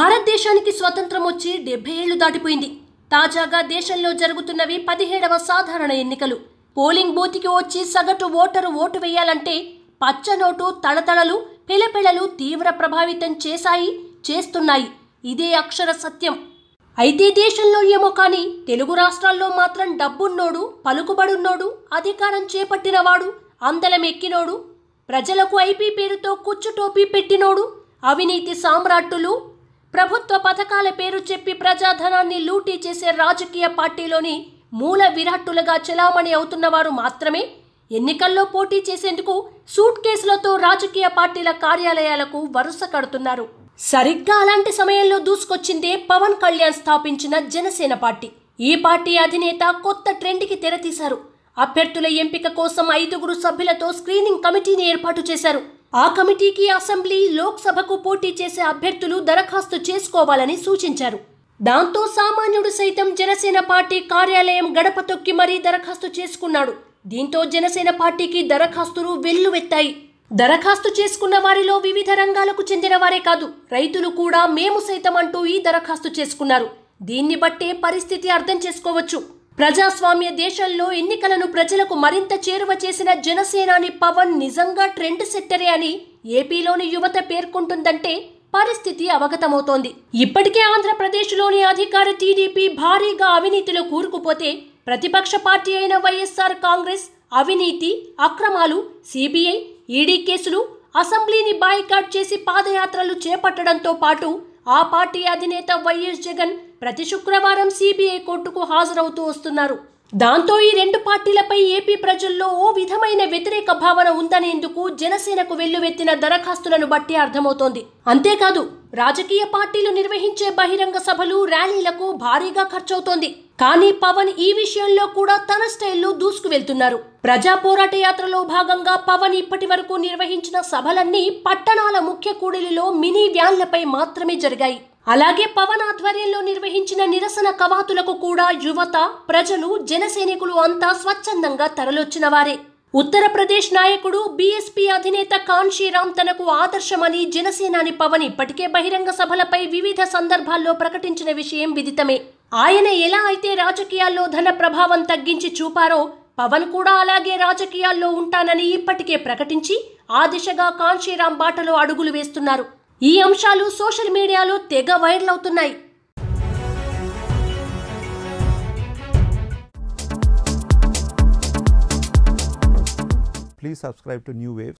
భారతదేశానికి స్వతంత్రం వచ్చి డెబ్బై ఏళ్లు దాటిపోయింది తాజాగా దేశంలో జరుగుతున్నవి పదిహేడవ సాధారణ ఎన్నికలు పోలింగ్ బూత్కి వచ్చి సగటు ఓటరు ఓటు వేయాలంటే పచ్చనోటు తడతడలు పిలపిళలు తీవ్ర ప్రభావితం చేశాయి చేస్తున్నాయి ఇదే అక్షర సత్యం అయితే దేశంలో ఏమో కానీ తెలుగు రాష్ట్రాల్లో మాత్రం డబ్బున్నోడు పలుకుబడున్నోడు అధికారం చేపట్టినవాడు అందలం ఎక్కినోడు ప్రజలకు ఐపీ పేరుతో కుచ్చుటోపీ పెట్టినోడు అవినీతి సామ్రాట్టులు ప్రభుత్వ పథకాల పేరు చెప్పి ప్రజాధనాన్ని లూటీ చేసే రాజకీయ పార్టీలోని మూల విరాట్టులుగా చెలామణి అవుతున్న వారు మాత్రమే ఎన్నికల్లో పోటీ చేసేందుకు సూట్ కేసులతో రాజకీయ పార్టీల కార్యాలయాలకు వరుస కడుతున్నారు సరిగ్గా అలాంటి సమయంలో దూసుకొచ్చిందే పవన్ కళ్యాణ్ స్థాపించిన జనసేన పార్టీ ఈ పార్టీ అధినేత కొత్త ట్రెండ్కి తెరతీశారు అభ్యర్థుల ఎంపిక కోసం ఐదుగురు సభ్యులతో స్క్రీనింగ్ కమిటీని ఏర్పాటు చేశారు ఆ కమిటీకి అసెంబ్లీ లోక్సభకు పోటీ చేసే అభ్యర్థులు దరఖాస్తు చేసుకోవాలని సూచించారు దాంతో సామాన్యుడు సైతం జనసేన పార్టీ కార్యాలయం గడప తొక్కి మరీ దరఖాస్తు చేసుకున్నాడు దీంతో జనసేన పార్టీకి దరఖాస్తులు వెల్లువెత్తాయి దరఖాస్తు చేసుకున్న వారిలో వివిధ రంగాలకు చెందిన వారే కాదు రైతులు కూడా మేము సైతం అంటూ ఈ దరఖాస్తు చేసుకున్నారు దీన్ని బట్టే పరిస్థితి అర్థం చేసుకోవచ్చు ప్రజాస్వామ్య దేశంలో ఎన్నికలను ప్రజలకు మరింత చేరువ చేసిన జనసేనాని పవన్ నిజంగా ట్రెండ్ సెట్టరే అని ఏపీలోని యువత పేర్కొంటుందంటే పరిస్థితి అవగతమవుతోంది ఇప్పటికే ఆంధ్రప్రదేశ్లోని అధికార టీడీపీ భారీగా అవినీతిలో కూరుకుపోతే ప్రతిపక్ష పార్టీ అయిన వైఎస్ఆర్ కాంగ్రెస్ అవినీతి అక్రమాలు సిబిఐ ఈడీ కేసులు అసెంబ్లీని బాయికాట్ చేసి పాదయాత్రలు చేపట్టడంతో పాటు ఆ పార్టీ అధినేత వైఎస్ జగన్ ప్రతి శుక్రవారం సిబిఐ కోర్టుకు హాజరవుతూ వస్తున్నారు దాంతో ఈ రెండు పార్టీలపై ఏపీ ప్రజల్లో ఓ విధమైన వ్యతిరేక భావన ఉందనేందుకు జనసేనకు వెల్లువెత్తిన దరఖాస్తులను బట్టి అర్థమవుతోంది అంతేకాదు రాజకీయ పార్టీలు నిర్వహించే బహిరంగ సభలు ర్యాలీలకు భారీగా ఖర్చవుతోంది కానీ పవన్ ఈ విషయంలో కూడా తన స్టైల్లో దూసుకు వెళ్తున్నారు ప్రజా పోరాట యాత్రలో భాగంగా పవన్ ఇప్పటి వరకు నిర్వహించిన సభలన్నీ పట్టణాల ముఖ్య కూడలిలో మినీ వ్యాన్లపై మాత్రమే జరిగాయి అలాగే పవన్ ఆధ్వర్యంలో నిర్వహించిన నిరసన కవాతులకు కూడా యువత ప్రజలు జనసైనికులు అంతా స్వచ్ఛందంగా తరలొచ్చిన వారే ఉత్తరప్రదేశ్ నాయకుడు బీఎస్పీ అధినేత కాన్షీరామ్ తనకు ఆదర్శమని జనసేనాని పవన్ ఇప్పటికే బహిరంగ సభలపై వివిధ సందర్భాల్లో ప్రకటించిన విషయం విదితమే ఆయన ఎలా అయితే రాజకీయాల్లో ధన ప్రభావం తగ్గించి చూపారో పవన్ కూడా అలాగే రాజకీయాల్లో ఉంటానని ఇప్పటికే ప్రకటించి ఆ దిశగా కాన్షీరామ్ బాటలో అడుగులు వేస్తున్నారు ఈ అంశాలు సోషల్ మీడియాలో తెగ వైరల్ అవుతున్నాయి please subscribe to New Waves.